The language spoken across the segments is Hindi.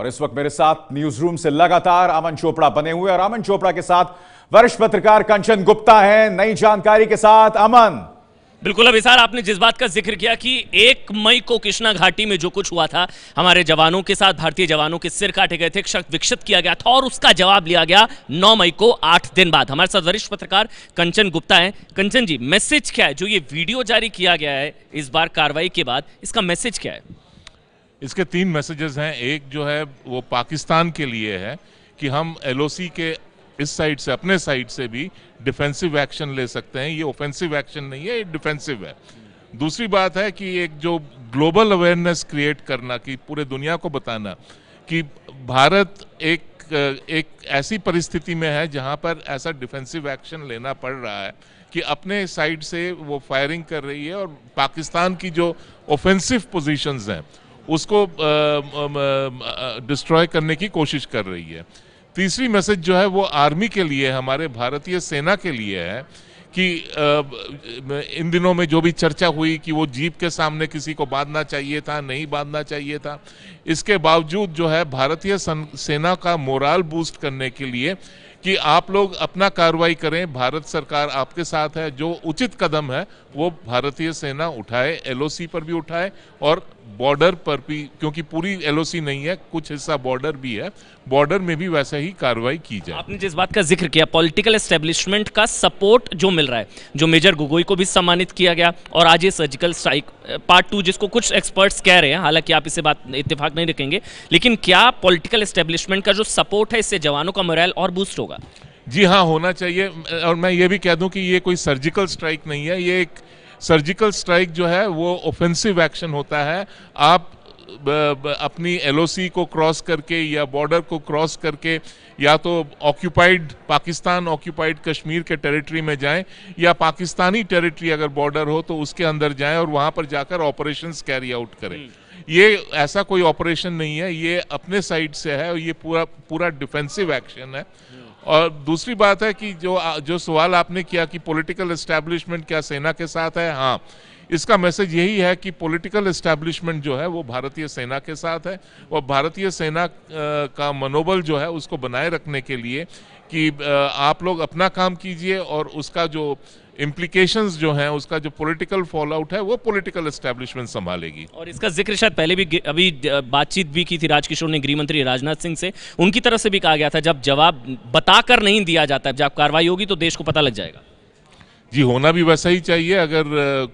और इस वक्त मेरे साथ न्यूज रूम से लगातार अमन चोपड़ा बने हुए और अमन चोपड़ा के साथ वरिष्ठ पत्रकार कंचन गुप्ता है नई जानकारी के साथ अमन बिल्कुल अभी सर आपने जिस बात का जिक्र किया कि एक मई को कृष्णा घाटी में जो कुछ हुआ था हमारे जवानों के साथ भारतीय जवानों के सिर काटे गए थे एक शख्स विकसित किया गया था और उसका जवाब लिया गया 9 मई को आठ दिन बाद हमारे साथ वरिष्ठ पत्रकार कंचन गुप्ता हैं कंचन जी मैसेज क्या है जो ये वीडियो जारी किया गया है इस बार कार्रवाई के बाद इसका मैसेज क्या है इसके तीन मैसेजेस हैं एक जो है वो पाकिस्तान के लिए है कि हम एलओसी के इस साइड से अपने साइड से भी डिफेंसिव एक्शन ले सकते हैं ये ऑफेंसिव एक्शन नहीं है ये डिफेंसिव है दूसरी बात है कि एक जो ग्लोबल अवेयरनेस क्रिएट करना कि पूरे दुनिया को बताना कि भारत एक एक ऐसी परिस्थिति में है जहां पर ऐसा डिफेंसिव एक्शन लेना पड़ रहा है कि अपने साइड से वो फायरिंग कर रही है और पाकिस्तान की जो ऑफेंसिव पोजीशंस हैं उसको डिस्ट्रॉय करने की कोशिश कर रही है तीसरी मैसेज जो है वो आर्मी के लिए हमारे भारतीय सेना के लिए है कि इन दिनों में जो भी चर्चा हुई कि वो जीप के सामने किसी को बांधना चाहिए था नहीं बांधना चाहिए था इसके बावजूद जो है भारतीय सेना का मोराल बूस्ट करने के लिए कि आप लोग अपना कार्रवाई करें भारत सरकार आपके साथ है जो उचित कदम है वो भारतीय सेना उठाए एलओसी पर भी उठाए और बॉर्डर पर भी क्योंकि पूरी एलओसी नहीं है कुछ हिस्सा बॉर्डर भी है बॉर्डर में भी वैसा ही कार्रवाई की जाए आपने जिस बात का जिक्र किया पॉलिटिकल एस्टेब्लिशमेंट का सपोर्ट जो मिल रहा है जो मेजर गोगोई को भी सम्मानित किया गया और आज ये सर्जिकल स्ट्राइक पार्ट टू जिसको कुछ एक्सपर्ट्स कह रहे हैं हालांकि आप इसे बात इतफाक नहीं रखेंगे लेकिन क्या पॉलिटिकल एस्टेब्लिशमेंट का जो सपोर्ट है इससे जवानों का मोरल और बूस्ट होगा जी हाँ होना चाहिए और मैं ये भी कह दूं कि ये कोई सर्जिकल स्ट्राइक नहीं है ये एक सर्जिकल स्ट्राइक जो है वो ऑफेंसिव एक्शन होता है आप अपनी एलओसी को क्रॉस करके या बॉर्डर को क्रॉस करके या तो ऑक्यूपाइड पाकिस्तान ऑक्यूपाइड कश्मीर के टेरिटरी में जाएं या पाकिस्तानी टेरिटरी अगर बॉर्डर हो तो उसके अंदर जाएं और वहां पर जाकर ऑपरेशंस कैरी आउट करें हम्म। ये ऐसा कोई ऑपरेशन नहीं है ये अपने साइड से है और ये पूरा पूरा डिफेंसिव एक्शन है और दूसरी बात है कि जो जो सवाल आपने किया कि पॉलिटिकल इस्टेब्लिशमेंट क्या सेना के साथ है हाँ इसका मैसेज यही है कि पॉलिटिकल इस्टेब्लिशमेंट जो है वो भारतीय सेना के साथ है और भारतीय सेना का मनोबल जो है उसको बनाए रखने के लिए कि आप लोग अपना काम कीजिए और उसका जो इम्प्लीकेशंस जो हैं उसका जो पॉलिटिकल फॉल आउट है वो पॉलिटिकल एस्टेब्लिशमेंट संभालेगी और इसका जिक्र शायद पहले भी अभी बातचीत भी की थी राजकिशोर ने गृह मंत्री राजनाथ सिंह से उनकी तरफ से भी कहा गया था जब जवाब बताकर नहीं दिया जाता है जब कार्रवाई होगी तो देश को पता लग जाएगा जी होना भी वैसा ही चाहिए अगर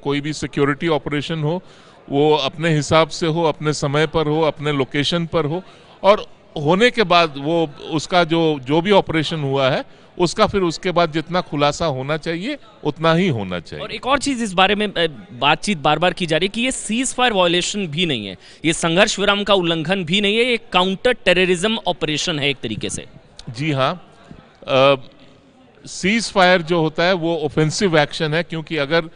कोई भी सिक्योरिटी ऑपरेशन हो वो अपने हिसाब से हो अपने समय पर हो अपने लोकेशन पर हो और होने के बाद वो उसका जो जो भी ऑपरेशन हुआ है उसका फिर उसके बाद जितना खुलासा होना चाहिए उतना ही होना चाहिए और एक और चीज इस बारे में बातचीत बार बार की जा रही है कि ये सीज फायर वायोलेशन भी नहीं है ये संघर्ष विराम का उल्लंघन भी नहीं है ये काउंटर टेररिज्म ऑपरेशन है एक तरीके से जी हाँ सीज फायर जो होता है वो ऑफेंसिव एक्शन है क्योंकि अगर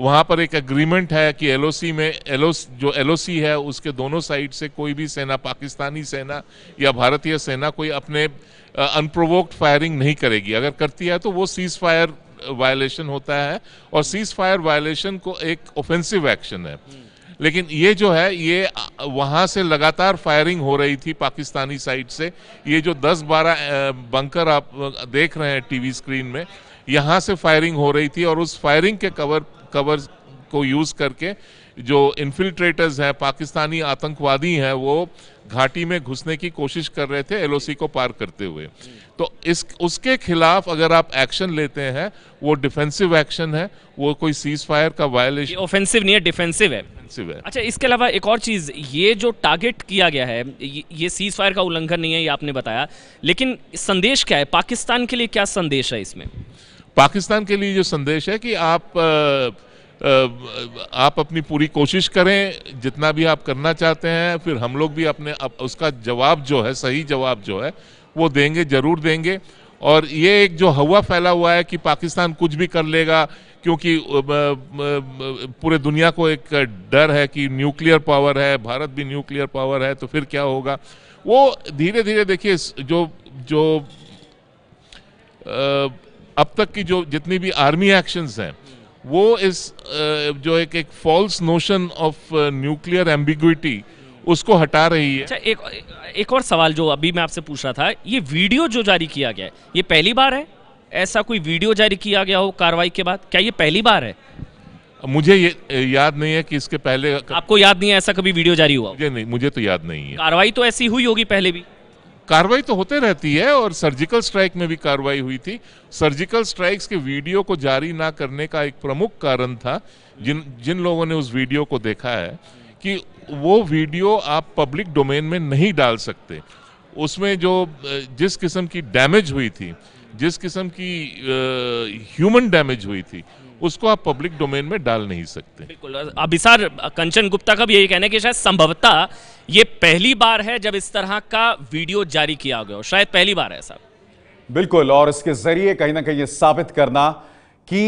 वहाँ पर एक एग्रीमेंट है कि एलओसी में एल जो एलओसी है उसके दोनों साइड से कोई भी सेना पाकिस्तानी सेना या भारतीय सेना कोई अपने अनप्रोवोक्ड uh, फायरिंग नहीं करेगी अगर करती है तो वो सीज़ फायर वायलेशन होता है और सीज फायर वायलेशन को एक ऑफेंसिव एक्शन है लेकिन ये जो है ये uh, वहाँ से लगातार फायरिंग हो रही थी पाकिस्तानी साइड से ये जो 10-12 बंकर uh, आप देख रहे हैं टीवी स्क्रीन में यहाँ से फायरिंग हो रही थी और उस फायरिंग के कवर कवर को यूज़ करके जो इन्फिल्ट्रेटर्स हैं पाकिस्तानी आतंकवादी हैं वो घाटी में घुसने की कोशिश कर रहे थे एलओसी को पार करते हुए तो इस उसके खिलाफ अगर आप एक्शन लेते हैं वो डिफेंसिव एक्शन है वो कोई सीज फायर का वायलेशन ऑफेंसिव नहीं है डिफेंसिव है डिफेंसिव है अच्छा इसके अलावा एक और चीज़ ये जो टारगेट किया गया है ये सीज फायर का उल्लंघन नहीं है ये आपने बताया लेकिन संदेश क्या है पाकिस्तान के लिए क्या संदेश है इसमें पाकिस्तान के लिए जो संदेश है कि आप आप अपनी पूरी कोशिश करें जितना भी आप करना चाहते हैं फिर हम लोग भी अपने अप, उसका जवाब जो है सही जवाब जो है वो देंगे ज़रूर देंगे और ये एक जो हवा फैला हुआ है कि पाकिस्तान कुछ भी कर लेगा क्योंकि पूरे दुनिया को एक डर है कि न्यूक्लियर पावर है भारत भी न्यूक्लियर पावर है तो फिर क्या होगा वो धीरे धीरे देखिए जो जो आ, अब तक की जो जितनी भी आर्मी एक्शंस हैं वो इस जो एक एक false notion of nuclear ambiguity उसको हटा रही है अच्छा एक एक और सवाल जो अभी मैं आपसे पूछ रहा था ये वीडियो जो जारी किया गया है ये पहली बार है ऐसा कोई वीडियो जारी किया गया हो कार्रवाई के बाद क्या ये पहली बार है मुझे ये याद नहीं है कि इसके पहले आपको याद नहीं है ऐसा कभी वीडियो जारी हुआ मुझे नहीं मुझे तो याद नहीं है कार्रवाई तो ऐसी हुई होगी पहले भी कार्रवाई तो होते रहती है और सर्जिकल स्ट्राइक में भी कार्रवाई हुई थी सर्जिकल स्ट्राइक्स के वीडियो को जारी ना करने का एक प्रमुख कारण था जिन जिन लोगों ने उस वीडियो को देखा है कि वो वीडियो आप पब्लिक डोमेन में नहीं डाल सकते उसमें जो जिस किस्म की डैमेज हुई थी जिस किस्म की ह्यूमन डैमेज हुई थी उसको आप पब्लिक डोमेन में डाल नहीं सकते बिल्कुल अभिसार कंचन गुप्ता का भी यही कहना है कि शायद संभवतः ये पहली बार है जब इस तरह का वीडियो जारी किया गया शायद पहली बार है सर बिल्कुल और इसके जरिए कहीं ना कहीं ये साबित करना कि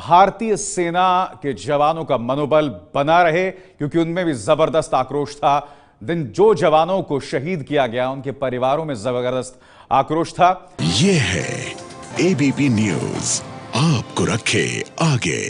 भारतीय सेना के जवानों का मनोबल बना रहे क्योंकि उनमें भी जबरदस्त आक्रोश था दिन जो जवानों को शहीद किया गया उनके परिवारों में जबरदस्त आक्रोश था यह है एबीपी न्यूज आपको रखे आगे